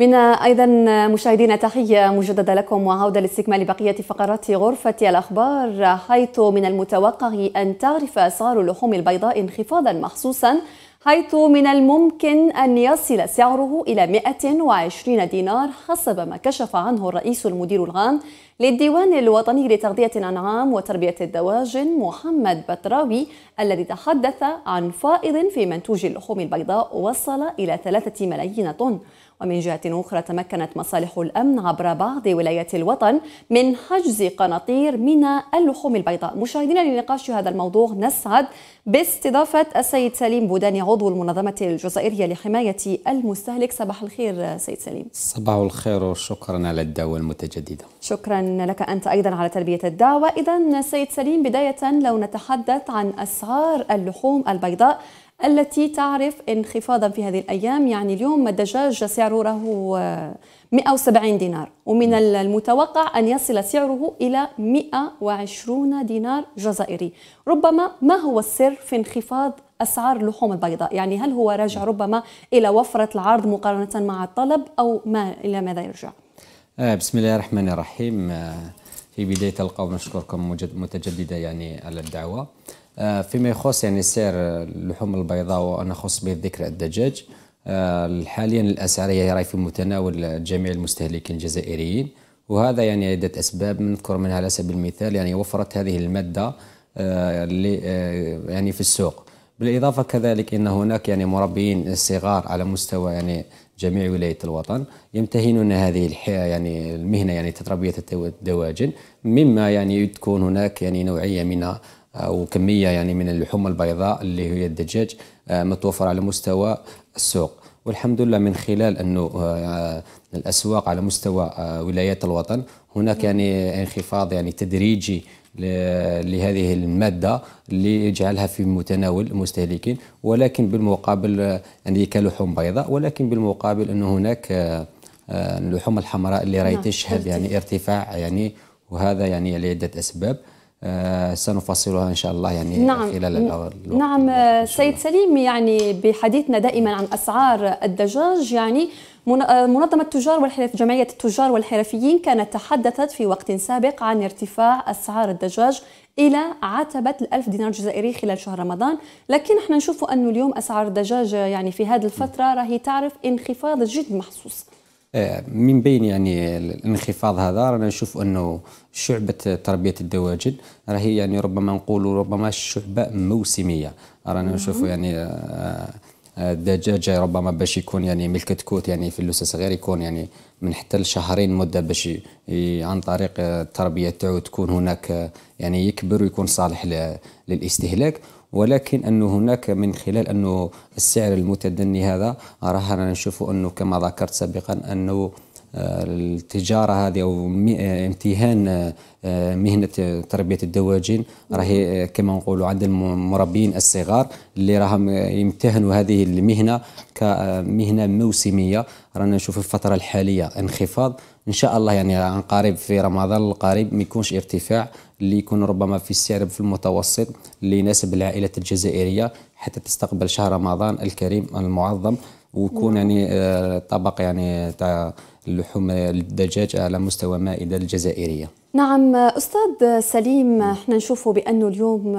منا أيضا مشاهدينا تحية مجددة لكم وعودة لاستكمال بقية فقرات غرفة الأخبار حيث من المتوقع أن تعرف أسعار اللحوم البيضاء انخفاضا محسوسا حيث من الممكن أن يصل سعره إلى 120 دينار حسب ما كشف عنه الرئيس المدير العام للديوان الوطني لتغذية الأنعام وتربية الدواجن محمد بتراوي الذي تحدث عن فائض في منتوج اللحوم البيضاء وصل إلى 3 ملايين طن ومن جهة أخرى تمكنت مصالح الأمن عبر بعض ولايات الوطن من حجز قناطير من اللحوم البيضاء مشاهدينا لنقاش هذا الموضوع نسعد باستضافة السيد سليم بوداني عضو المنظمة الجزائرية لحماية المستهلك صباح الخير سيد سليم صباح الخير وشكرا على الدعوة المتجددة شكرا لك أنت أيضا على تلبية الدعوة إذا سيد سليم بداية لو نتحدث عن أسعار اللحوم البيضاء التي تعرف انخفاضا في هذه الأيام يعني اليوم الدجاج سعره راه 170 دينار ومن المتوقع أن يصل سعره إلى 120 دينار جزائري ربما ما هو السر في انخفاض أسعار اللحوم البيضاء يعني هل هو راجع ربما إلى وفرة العرض مقارنة مع الطلب أو ما إلى ماذا يرجع آه، بسم الله الرحمن الرحيم آه، في بداية القول نشكركم متجددا يعني على الدعوة آه، فيما يخص يعني سعر اللحوم البيضاء وانا خص بالذكر الدجاج آه، حاليا الاسعار هي راهي في متناول جميع المستهلكين الجزائريين وهذا يعني عده اسباب نذكر منها على سبيل المثال يعني وفرت هذه الماده آه، يعني في السوق بالاضافه كذلك ان هناك يعني مربيين صغار على مستوى يعني جميع ولايه الوطن يمتهنون هذه يعني المهنه يعني تربيه الدواجن مما يعني تكون هناك يعني نوعيه من وكميه يعني من اللحوم البيضاء اللي هي الدجاج آه، متوفره على مستوى السوق والحمد لله من خلال انه آه، آه، الاسواق على مستوى ولايات الوطن هناك يعني انخفاض يعني تدريجي لهذه المادة اللي يجعلها في متناول المستهلكين ولكن بالمقابل يعني كلحوم بيضاء ولكن بالمقابل أنه هناك اللحوم الحمراء اللي راهي نعم، تشهد يعني ارتفاع يعني وهذا يعني لعدة أسباب آه، سنفصلها إن شاء الله يعني نعم خلال الوقت نعم آه، سيد سليم يعني بحديثنا دائما عن أسعار الدجاج يعني آه، منظمة التجار والحرف جمعية التجار والحرفيين كانت تحدثت في وقت سابق عن ارتفاع أسعار الدجاج إلى عتبة الألف دينار جزائري خلال شهر رمضان لكن احنا نشوفوا أنه اليوم أسعار الدجاج يعني في هذه الفترة راهي تعرف انخفاض جد محسوس آه، من بين يعني الانخفاض هذا رانا نشوف انه شعبه تربيه الدواجن راهي يعني ربما نقولوا ربما شعبه موسميه رانا نشوفوا نعم. يعني آه، آه، الدجاج ربما باش يكون يعني ملكة كوت يعني في اللوس صغير يكون يعني من حتى لشهرين مدة باش عن طريق التربية تاعو تكون هناك يعني يكبر ويكون صالح للاستهلاك ولكن انه هناك من خلال انه السعر المتدني هذا راه رانا نشوفوا انه كما ذكرت سابقا انه التجاره هذه او امتهان آه، مهنه تربيه الدواجن راهي كما نقولوا عند المربين الصغار اللي راهم يمتهنوا هذه المهنه كمهنه موسميه رانا نشوف الفتره الحاليه انخفاض ان شاء الله يعني عن قريب في رمضان القريب ما يكونش ارتفاع اللي يكون ربما في السعر في المتوسط اللي يناسب العائلات الجزائريه حتى تستقبل شهر رمضان الكريم المعظم ويكون يعني آه، طبق يعني تاع لحوم الدجاج على مستوى مائدة الجزائرية نعم أستاذ سليم احنا نشوفوا بأنه اليوم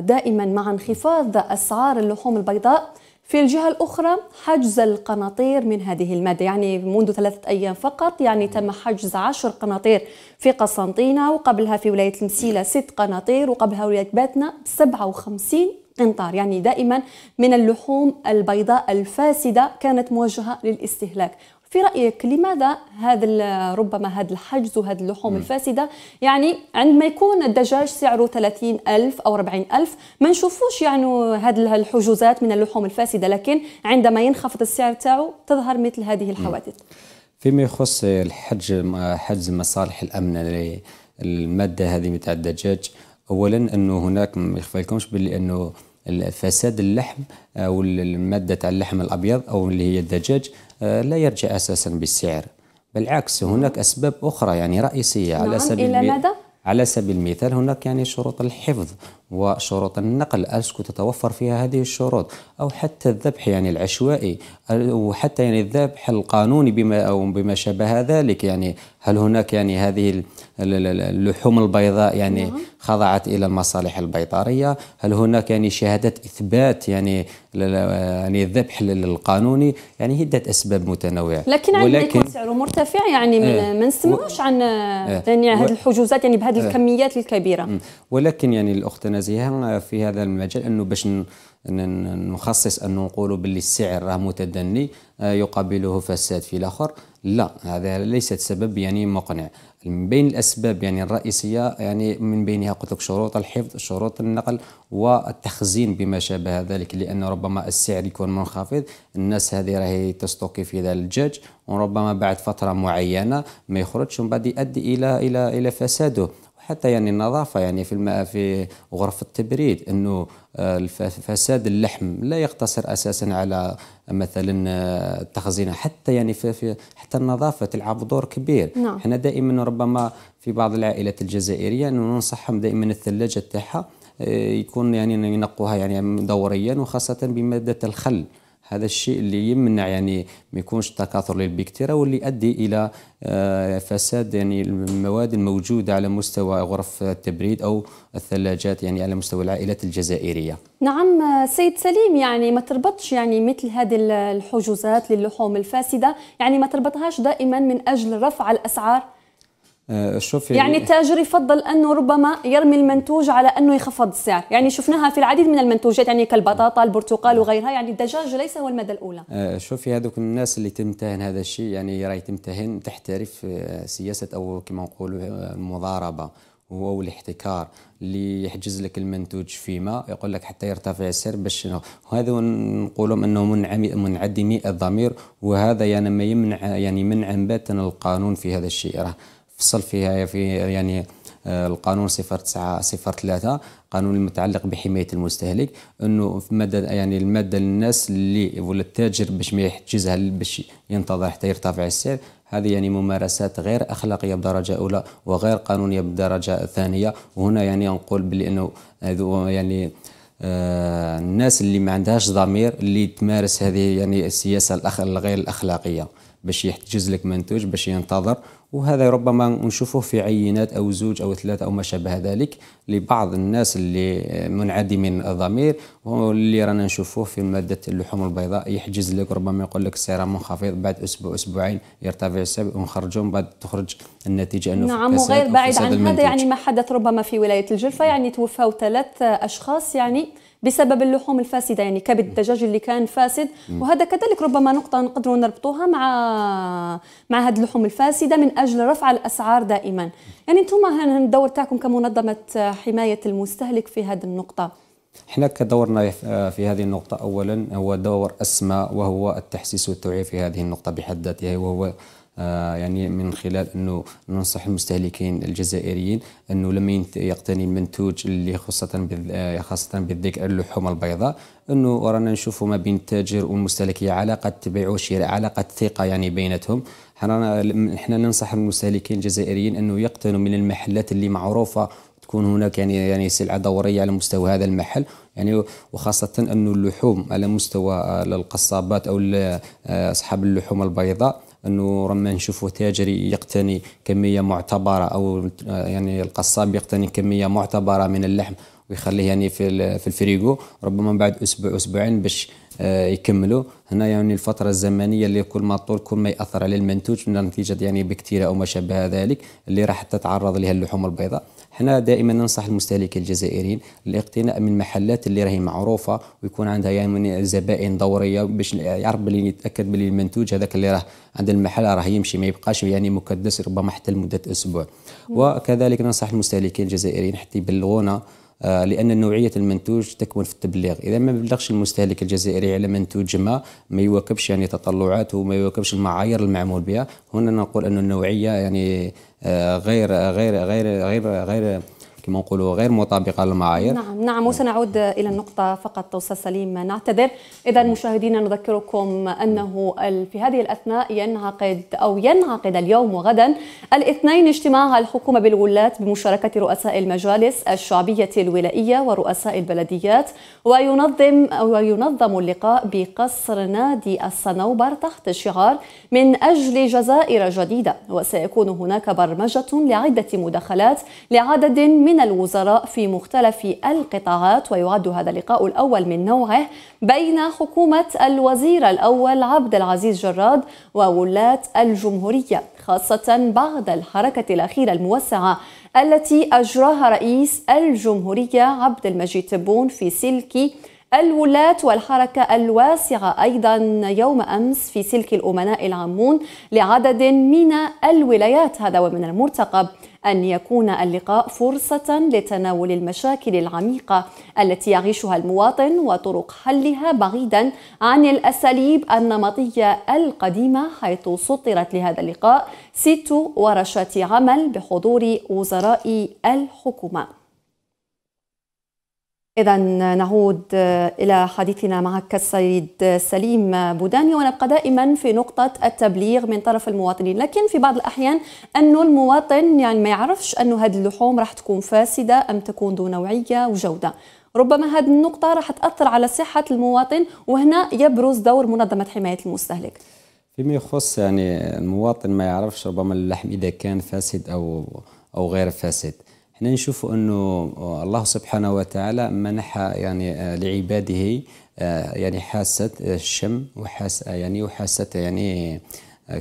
دائما مع انخفاض أسعار اللحوم البيضاء في الجهة الأخرى حجز القناطير من هذه المادة يعني منذ ثلاثة أيام فقط يعني تم حجز عشر قناطير في قسنطينة وقبلها في ولاية المسيلة ست قناطير وقبلها ولاية باتنا 57 قنطار يعني دائما من اللحوم البيضاء الفاسدة كانت موجهة للاستهلاك في رايك لماذا هذا ربما هذا الحجز وهذه اللحوم الفاسده يعني عندما يكون الدجاج سعره 30 ألف أو 40 ألف ما نشوفوش يعني هذه الحجوزات من اللحوم الفاسده لكن عندما ينخفض السعر تاعو تظهر مثل هذه الحوادث فيما يخص الحج حجز مصالح الامن الماده هذه متاع الدجاج اولا انه هناك ما يخفيكمش باللي انه فساد اللحم او الماده تاع اللحم الابيض او اللي هي الدجاج آه، لا يرجع أساسا بالسعر بالعكس هناك أسباب أخرى يعني رئيسية نعم على سبيل إلى على سبيل المثال هناك يعني شروط الحفظ وشروط النقل أسكو تتوفر فيها هذه الشروط أو حتى الذبح يعني العشوائي أو حتى يعني الذبح القانوني بما أو بما شابه ذلك يعني هل هناك يعني هذه اللحوم البيضاء يعني نعم. خضعت إلى المصالح البيطرية هل هناك يعني شهادة إثبات يعني يعني الذبح القانوني يعني هدة أسباب متنوعة لكن عندما يكون سعره مرتفع يعني آه ما نسمعوش عن آه يعني هذه الحجوزات يعني بهذه آه الكميات الكبيرة ولكن يعني الأخت نزيهه في هذا المجال انه باش نخصص انه نقولوا باللي السعر راه متدني آه، يقابله فساد في الاخر لا هذا ليست سبب يعني مقنع من بين الاسباب يعني الرئيسيه يعني من بينها قلت لك شروط الحفظ شروط النقل والتخزين بما شابه ذلك لان ربما السعر يكون منخفض الناس هذه راهي تستوكي في ذا الدجاج وربما بعد فتره معينه ما يخرجش ومن بعد يؤدي الى الى الى فساده حتى يعني النظافه يعني في الماء في غرف التبريد انه آه، فساد اللحم لا يقتصر اساسا على مثلا آه، التخزين حتى يعني في, في حتى النظافه تلعب دور كبير نعم. احنا دائما ربما في بعض العائلات الجزائريه انه ننصحهم دائما الثلاجه تاعها آه، يكون يعني ينقوها يعني دوريا وخاصه بماده الخل هذا الشيء اللي يمنع يعني ما يكونش تكاثر للبكتيريا واللي يؤدي الى آه، فساد يعني المواد الموجوده على مستوى غرف التبريد او الثلاجات يعني على مستوى العائلات الجزائريه. نعم آه، سيد سليم يعني ما تربطش يعني مثل هذه الحجوزات للحوم الفاسده يعني ما تربطهاش دائما من اجل رفع الاسعار آه، شوفي يعني التاجر يفضل انه ربما يرمي المنتوج على انه يخفض السعر، يعني شفناها في العديد من المنتوجات يعني كالبطاطا، البرتقال وغيرها، يعني الدجاج ليس هو المدى الاولى. آه، شوفي هذوك الناس اللي تمتهن هذا الشيء يعني راهي تمتهن تحترف آه، سياسه او كما نقولوا المضاربه هو الاحتكار اللي يحجز لك المنتوج فيما يقول لك حتى يرتفع السعر باش هذا نقولهم انه منعدمي الضمير وهذا يعني ما يمنع يعني منع باتا القانون في هذا الشيء راه فصل فيها في يعني آه، القانون 09 03 قانون المتعلق بحمايه المستهلك انه في ماده يعني الماده للناس اللي ولا التاجر باش ما يحجزها باش ينتظر حتى يرتفع السعر هذه يعني ممارسات غير اخلاقيه بدرجه اولى وغير قانونيه بدرجه ثانيه وهنا يعني نقول بلي انه يعني آه، الناس اللي ما عندهاش ضمير اللي تمارس هذه يعني السياسه الغير الاخلاقيه باش يحتجز لك منتوج باش ينتظر وهذا ربما نشوفه في عينات او زوج او ثلاثه او ما شابه ذلك لبعض الناس اللي منعدمين الضمير واللي رانا نشوفوه في ماده اللحوم البيضاء يحجز لك ربما يقول لك السعر منخفض بعد اسبوع اسبوعين يرتفع السعر ونخرجوا بعد تخرج النتيجه انه نعم وغير بعيد عن هذا يعني ما حدث ربما في ولايه الجلفه يعني توفوا ثلاث اشخاص يعني بسبب اللحوم الفاسده يعني كبد الدجاج اللي كان فاسد وهذا كذلك ربما نقطه نقدروا نربطوها مع مع هذه اللحوم الفاسده من اجل رفع الاسعار دائما يعني انتم الدور تاعكم كمنظمه حمايه المستهلك في هذه النقطه احنا كدورنا آه، في هذه النقطة أولا هو دور أسمى وهو التحسيس والتوعية في هذه النقطة بحد ذاتها وهو آه، يعني من خلال انه ننصح المستهلكين الجزائريين انه لما يقتني المنتوج اللي خاصه آه، خاصه بالذكر اللحوم البيضاء انه رانا نشوفوا ما بين التاجر والمستهلك هي علاقه بيع وشراء علاقه ثقه يعني بيناتهم حنا احنا ننصح المستهلكين الجزائريين انه يقتنوا من المحلات اللي معروفه تكون هناك يعني يعني سلعه دوريه على مستوى هذا المحل يعني وخاصه انه اللحوم على مستوى آه، القصابات او اصحاب اللحوم البيضاء انه رما نشوفوا تاجري يقتني كميه معتبره او آه، يعني القصاب يقتني كميه معتبره من اللحم ويخليه يعني في في الفريجو ربما من بعد اسبوع اسبوعين باش آه، يكملوا هنا يعني الفترة الزمنية اللي كل ما طول كل ما يأثر على المنتوج من نتيجة يعني بكتيريا أو ما شابه ذلك اللي راح تتعرض لها اللحوم البيضاء حنا دائما ننصح المستهلكين الجزائريين الاقتناء من محلات اللي راهي معروفة ويكون عندها يعني زبائن دورية باش يعرف بلي يتأكد باللي المنتوج هذاك اللي راه عند المحل راه يمشي ما يبقاش يعني مكدس ربما حتى لمدة أسبوع وكذلك ننصح المستهلكين الجزائريين حتى يبلغونا آه، لان نوعيه المنتوج تكمن في التبليغ اذا ما بلغش المستهلك الجزائري على منتوج ما ما يواكبش يعني تطلعاته وما يواكبش المعايير المعمول بها هنا نقول ان النوعيه يعني آه، غير غير غير غير غير, غير كما نقولوا غير مطابقه للمعايير نعم نعم وسنعود الى النقطه فقط استاذ سليم نعتذر اذا نعم. مشاهدينا نذكركم انه في هذه الاثناء ينعقد او ينعقد اليوم وغدا الاثنين اجتماع الحكومه بالولات بمشاركه رؤساء المجالس الشعبيه الولائيه ورؤساء البلديات وينظم وينظم اللقاء بقصر نادي الصنوبر تحت شعار من اجل جزائر جديده وسيكون هناك برمجه لعده مداخلات لعدد من من الوزراء في مختلف القطاعات ويعد هذا اللقاء الأول من نوعه بين حكومة الوزير الأول عبد العزيز جراد وولاة الجمهورية خاصة بعد الحركة الأخيرة الموسعة التي أجراها رئيس الجمهورية عبد المجيد تبون في سلك الولاة والحركة الواسعة أيضا يوم أمس في سلك الأمناء العامون لعدد من الولايات هذا ومن المرتقب أن يكون اللقاء فرصة لتناول المشاكل العميقة التي يعيشها المواطن وطرق حلها بعيدا عن الأساليب النمطية القديمة حيث سطرت لهذا اللقاء ست ورشات عمل بحضور وزراء الحكومة إذا نعود إلى حديثنا معك السيد سليم بوداني ونبقى دائما في نقطة التبليغ من طرف المواطنين لكن في بعض الأحيان أن المواطن يعني ما يعرفش أن هذه اللحوم راح تكون فاسدة أم تكون ذو نوعية وجودة ربما هذه النقطة راح تأثر على صحة المواطن وهنا يبرز دور منظمة حماية المستهلك فيما يخص يعني المواطن ما يعرفش ربما اللحم إذا كان فاسد أو أو غير فاسد احنا نشوف انه الله سبحانه وتعالى منح يعني آه، لعباده آه، يعني حاسة الشم وحاسه آه، يعني وحاسة يعني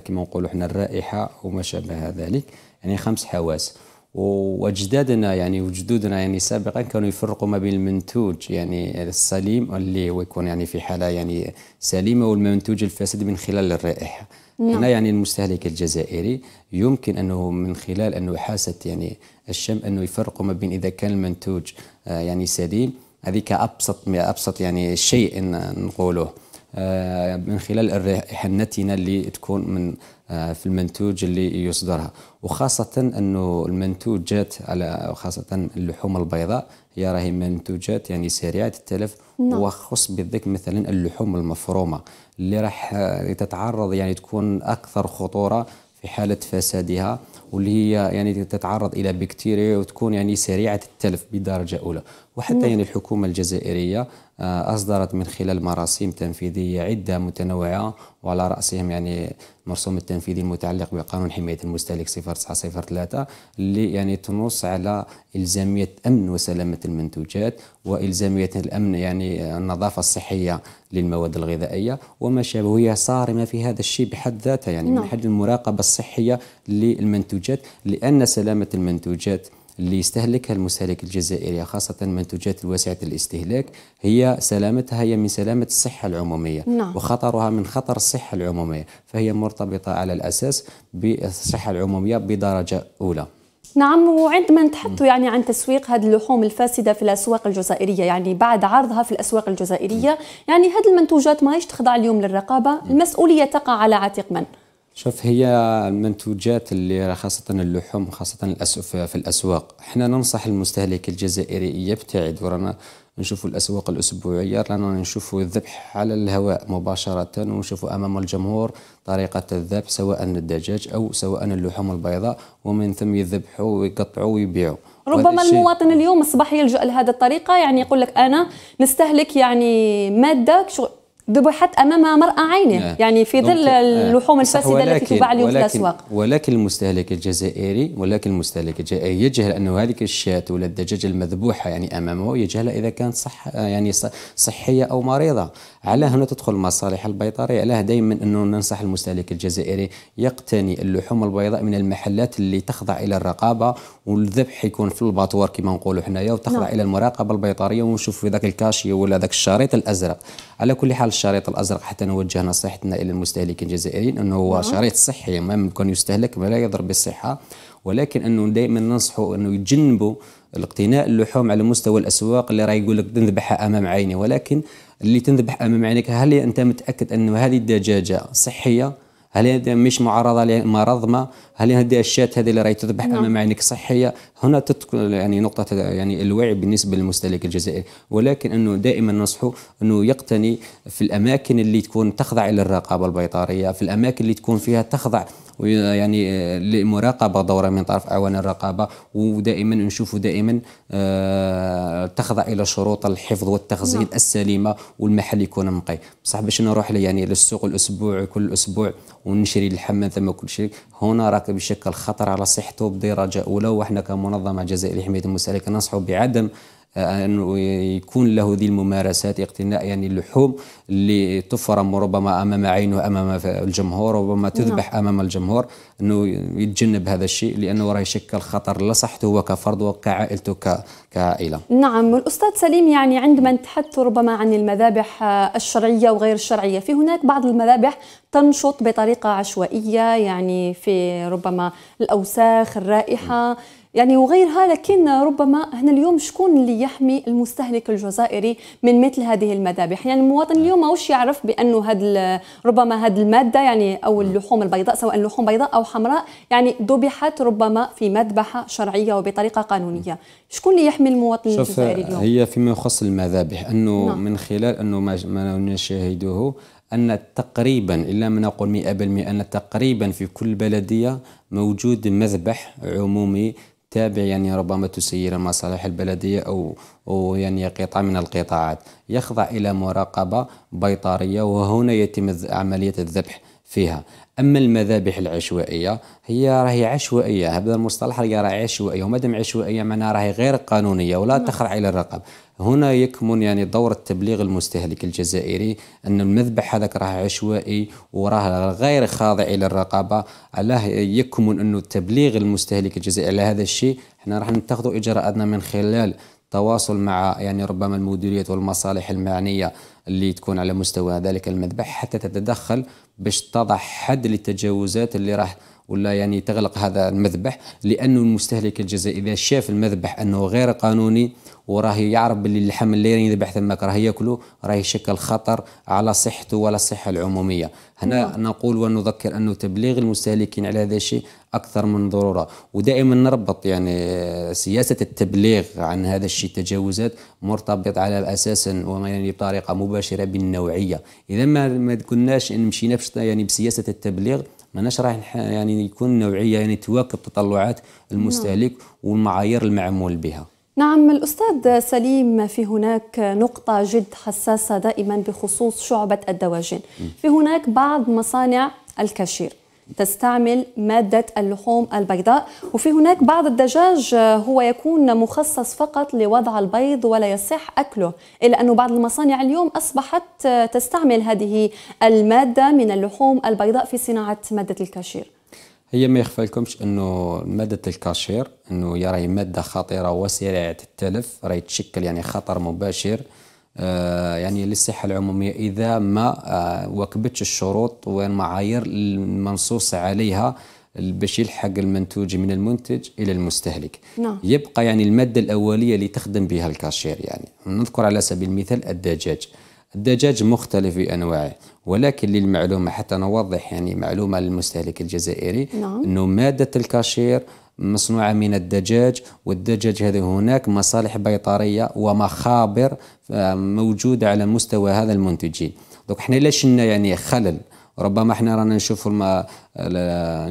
كما نقولوا احنا الرائحة وما شابه ذلك يعني خمس حواس واجدادنا يعني وجدودنا يعني سابقا كانوا يفرقوا ما بين المنتوج يعني السليم اللي هو يكون يعني في حاله يعني سليمه والمنتوج الفاسد من خلال الرائحه نعم. هنا يعني المستهلك الجزائري يمكن انه من خلال انه حاسه يعني الشم انه يفرقوا ما بين اذا كان المنتوج آه، يعني سليم هذه كابسط ابسط يعني شيء نقوله آه، من خلال الرائحه النتنه اللي تكون من آه، في المنتوج اللي يصدرها وخاصه انه المنتوجات على خاصه اللحوم البيضاء هي راهي منتوجات يعني سريعه التلف نعم. وخص بالذكر مثلا اللحوم المفرومه اللي راح آه، تتعرض يعني تكون اكثر خطوره في حاله فسادها واللي هي يعني تتعرض الى بكتيريا وتكون يعني سريعه التلف بدرجه اولى وحتى يعني الحكومة الجزائرية آه، أصدرت من خلال مراسيم تنفيذية عدة متنوعة وعلى رأسهم يعني المرسوم التنفيذي المتعلق بقانون حماية المستهلك 0903 اللي يعني تنص على إلزامية أمن وسلامة المنتوجات وإلزامية الأمن يعني النظافة الصحية للمواد الغذائية وما شابه هي صارمة في هذا الشيء بحد ذاته يعني من نعم. حيث المراقبة الصحية للمنتوجات لأن سلامة المنتوجات اللي يستهلكها المستهلك الجزائري خاصة منتوجات الواسعة الاستهلاك هي سلامتها هي من سلامة الصحة العمومية نعم. وخطرها من خطر الصحة العمومية فهي مرتبطة على الأساس بالصحة العمومية بدرجة أولى نعم وعندما نتحدث يعني عن تسويق هذه اللحوم الفاسدة في الأسواق الجزائرية يعني بعد عرضها في الأسواق الجزائرية يعني هذه المنتوجات ما تخضع اليوم للرقابة المسؤولية تقع على عاتق من؟ شوف هي المنتوجات اللي خاصة اللحوم خاصة في الأسواق احنا ننصح المستهلك الجزائري يبتعد ورانا نشوفوا الأسواق الأسبوعية رانا نشوفوا الذبح على الهواء مباشرة ونشوفوا أمام الجمهور طريقة الذبح سواء الدجاج أو سواء اللحوم البيضاء ومن ثم يذبحوا ويقطعوا ويبيعوا ربما المواطن اليوم الصباح يلجأ لهذه الطريقة يعني يقول لك أنا نستهلك يعني مادة ذبحت امام مراه عينه نعم. يعني في ظل نعم. اللحوم الفاسده التي تباع اليوم في الاسواق ولكن المستهلك الجزائري ولكن المستهلك الجزائري يجهل انه هذه الشاة ولا الدجاجه المذبوحه يعني امامه يجهل اذا كانت صح يعني صحيه او مريضه علاه هنا تدخل المصالح البيطرية علاه دائما أنه ننصح المستهلك الجزائري يقتني اللحوم البيضاء من المحلات اللي تخضع إلى الرقابة والذبح يكون في الباتوار كما نقولوا حنايا وتخضع نعم. إلى المراقبة البيطرية ونشوف في ذاك الكاشي ولا ذاك الشريط الأزرق على كل حال الشريط الأزرق حتى نوجه نصيحتنا إلى المستهلكين الجزائريين أنه هو نعم. شريط صحي ما ممكن يستهلك ما لا يضر بالصحة ولكن انه دائما ننصحوا انه يتجنبوا الاقتناء اللحوم على مستوى الاسواق اللي راه يقول لك نذبحها امام عيني ولكن اللي تنذبح امام عينك هل انت متاكد ان هذه الدجاجه صحيه هل هذه مش معرضه لمرض ما؟ هل هذه الشاة هذه اللي راهي تذبح نعم. امام عينك صحيه؟ هنا تدخل يعني نقطه يعني الوعي بالنسبه للمستهلك الجزائري، ولكن انه دائما ننصحه انه يقتني في الاماكن اللي تكون تخضع للرقابه البيطريه، في الاماكن اللي تكون فيها تخضع يعني لمراقبه دوره من طرف اعوان الرقابه ودائما نشوفوا دائما آه، تخضع الى شروط الحفظ والتخزين نعم. السليمه والمحل يكون نقي بصح باش نروح يعني للسوق الاسبوع كل اسبوع ونشري اللحم ثم كل شيء هنا راك بشكل خطر على صحته بدرجه اولى وحنا كمنظمه جزائريه لحمايه المستهلك ننصحوا بعدم أن يكون له ذي الممارسات اقتناء يعني اللحوم اللي تفرم ربما أمام عينه أمام الجمهور ربما تذبح نعم. أمام الجمهور أنه يتجنب هذا الشيء لأنه راه يشكل خطر لصحته وكفرد وكعائلته كعائلة نعم والأستاذ سليم يعني عندما نتحدث ربما عن المذابح الشرعية وغير الشرعية في هناك بعض المذابح تنشط بطريقة عشوائية يعني في ربما الأوساخ الرائحة م. يعني وغيرها لكن ربما هنا اليوم شكون اللي يحمي المستهلك الجزائري من مثل هذه المذابح يعني المواطن اليوم ماهوش يعرف بانه هذا ربما هذه الماده يعني او اللحوم البيضاء سواء اللحوم بيضاء او حمراء يعني ذبحت ربما في مذبحه شرعيه وبطريقه قانونيه شكون اللي يحمي المواطن الجزائري اليوم هي فيما يخص المذابح انه نعم. من خلال انه ما نشاهده أن تقريبا إلا ما نقول 100% أن تقريبا في كل بلدية موجود مذبح عمومي تابع يعني ربما تسير مصالح البلدية أو, أو يعني قطاع من القطاعات يخضع إلى مراقبة بيطرية وهنا يتم عملية الذبح فيها اما المذابح العشوائيه هي راهي عشوائيه هذا المصطلح راهي عشوائيه وما دام عشوائيه معناها راهي غير قانونيه ولا نعم. تخضع الى الرقاب هنا يكمن يعني دور التبليغ المستهلك الجزائري ان المذبح هذاك راه عشوائي وراه غير خاضع الى الرقابه على يكمن انه تبليغ المستهلك الجزائري على هذا الشيء احنا راح نتخذوا اجراءاتنا من خلال تواصل مع يعني ربما المديريات والمصالح المعنيه اللي تكون على مستوى ذلك المذبح حتى تتدخل باش تضع حد للتجاوزات اللي راح ولا يعني تغلق هذا المذبح لأنه المستهلك الجزائري إذا شاف المذبح أنه غير قانوني وراه يعرف باللي اللحم اللي يذبح ثماك راه ياكلو راه يشكل خطر على صحته ولا الصحه العموميه هنا نعم. نقول ونذكر انه تبليغ المستهلكين على هذا الشيء اكثر من ضروره ودائما نربط يعني سياسه التبليغ عن هذا الشيء التجاوزات مرتبط على اساس وما يعني بطريقه مباشره بالنوعيه اذا ما ما كناش مشينا يعني بسياسه التبليغ ماناش راح يعني يكون نوعيه يعني تواكب تطلعات المستهلك نعم. والمعايير المعمول بها نعم الأستاذ سليم في هناك نقطة جد حساسة دائما بخصوص شعبة الدواجن في هناك بعض مصانع الكاشير تستعمل مادة اللحوم البيضاء وفي هناك بعض الدجاج هو يكون مخصص فقط لوضع البيض ولا يصح أكله إلا أن بعض المصانع اليوم أصبحت تستعمل هذه المادة من اللحوم البيضاء في صناعة مادة الكاشير هي ما يخفالكمش انه ماده الكاشير انه هي راهي ماده خطيره وسريعه التلف راهي تشكل يعني خطر مباشر آه، يعني للصحه العموميه اذا ما آه، وكبتش واكبتش الشروط والمعايير المنصوص عليها باش يلحق المنتوج من المنتج الى المستهلك نعم. يبقى يعني الماده الاوليه اللي تخدم بها الكاشير يعني نذكر على سبيل المثال الدجاج الدجاج مختلف بانواعه ولكن للمعلومه حتى نوضح يعني معلومه للمستهلك الجزائري نعم. انه ماده الكاشير مصنوعة من الدجاج والدجاج هذا هناك مصالح بيطرية ومخابر آه، موجودة على مستوى هذا المنتجين دوك حنا لا يعني خلل ربما احنا رانا نشوفوا الم...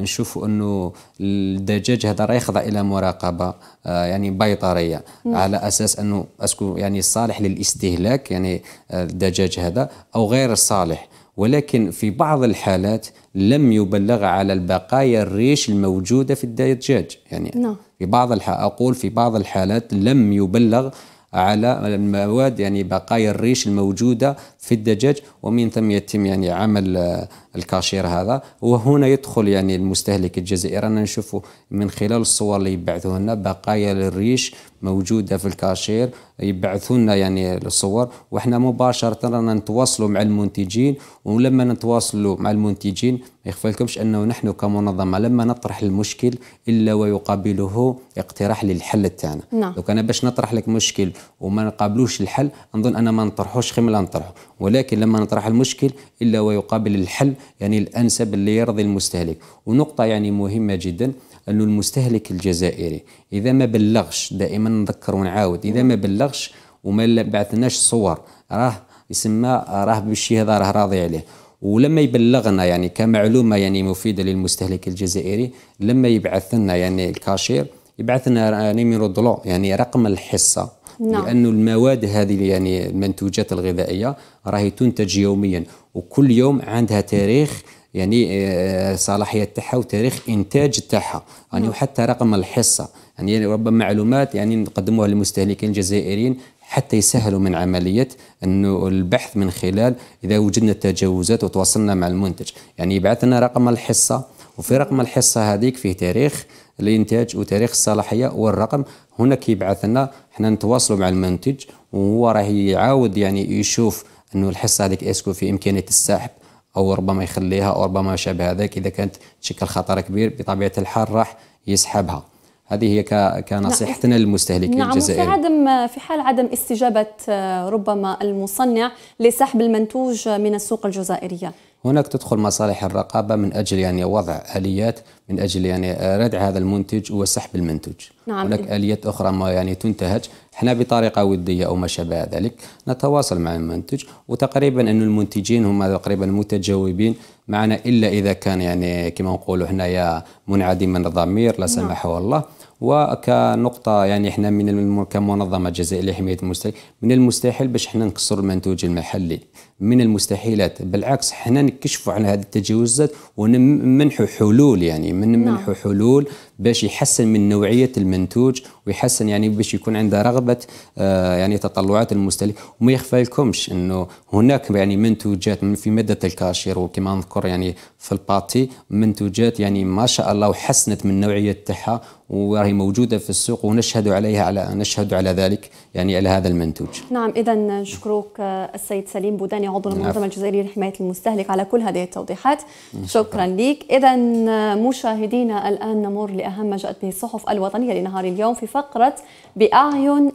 نشوفوا انه الدجاج هذا راه يخضع الى مراقبه آه، يعني بيطريه مم. على اساس انه اسكو يعني صالح للاستهلاك يعني آه، الدجاج هذا او غير صالح ولكن في بعض الحالات لم يبلغ على البقايا الريش الموجوده في الدجاج يعني نعم. في بعض الح... اقول في بعض الحالات لم يبلغ على المواد يعني بقايا الريش الموجوده في الدجاج ومن ثم يتم يعني عمل آه، الكاشير هذا وهنا يدخل يعني المستهلك الجزائري انا نشوفه من خلال الصور اللي يبعثوا لنا بقايا الريش موجوده في الكاشير يبعثوا لنا يعني الصور واحنا مباشره رانا نتواصلوا مع المنتجين ولما نتواصلوا مع المنتجين ما يخفلكمش انه نحن كمنظمه لما نطرح المشكل الا ويقابله اقتراح للحل تاعنا نعم. لو كان باش نطرح لك مشكل وما نقابلوش الحل نظن انا ما نطرحوش خير ما نطرحو ولكن لما نطرح المشكل إلا ويقابل الحل يعني الأنسب اللي يرضي المستهلك ونقطة يعني مهمة جدا أنه المستهلك الجزائري إذا ما بلغش دائما نذكر ونعاود إذا ما بلغش وما بعثناش صور راه يسمى راه بالشيء هذا راه راضي عليه ولما يبلغنا يعني كمعلومه يعني مفيده للمستهلك الجزائري لما يبعث لنا يعني الكاشير يبعث لنا يعني من يعني رقم الحصه نعم. لأن المواد هذه يعني المنتوجات الغذائية راهي تنتج يوميا وكل يوم عندها تاريخ يعني آه، صلاحيه تاعها وتاريخ انتاج تاعها يعني وحتى نعم. رقم الحصه يعني ربما معلومات يعني نقدموها للمستهلكين الجزائريين حتى يسهلوا من عمليه انه البحث من خلال اذا وجدنا تجاوزات وتواصلنا مع المنتج يعني يبعث لنا رقم الحصه وفي رقم الحصه هذيك فيه تاريخ الانتاج وتاريخ الصلاحيه والرقم هنا كيبعث لنا حنا نتواصلوا مع المنتج وهو راه يعاود يعني يشوف انه الحصه هذيك اسكو في امكانيه السحب او ربما يخليها او ربما شابه هذاك اذا كانت تشكل خطر كبير بطبيعه الحال راح يسحبها هذه هي كنصيحتنا نعم. للمستهلكين نعم الجزائريين نعم في عدم في حال عدم استجابه آه، ربما المصنع لسحب المنتوج من السوق الجزائريه هناك تدخل مصالح الرقابة من أجل يعني وضع آليات من أجل يعني آه، ردع هذا المنتج وسحب المنتج نعم. هناك آليات أخرى ما يعني تنتهج احنا بطريقة ودية أو ما شابه ذلك نتواصل مع المنتج وتقريبا أن المنتجين هم تقريبا متجاوبين معنا إلا إذا كان يعني كما نقولوا يا منعدم من الضمير لا سمح نعم. الله وكنقطه يعني احنا من كمنظمه جزائريه لحمايه المستهلك من المستحيل باش احنا نكسر المنتوج المحلي من المستحيلات بالعكس احنا نكشفوا على هذه التجاوزات ونمنحوا حلول يعني من نعم. منحوا حلول باش يحسن من نوعيه المنتوج ويحسن يعني باش يكون عنده رغبه آه، يعني تطلعات المستهلك وما يخفى لكمش انه هناك يعني منتوجات في ماده الكاشير وكما نذكر يعني في الباتي منتوجات يعني ما شاء الله وحسنت من نوعية تاعها وهي موجوده في السوق ونشهد عليها على نشهد على ذلك يعني على هذا المنتوج. نعم اذا نشكرك آه، السيد سليم بوداني عضو نعم. المنظمه الجزائريه لحمايه المستهلك على كل هذه التوضيحات نعم. شكرا لك اذا آه، مشاهدينا الان نمر لأهل أهم ما جاءت به الصحف الوطنية لنهار اليوم في فقرة بأعين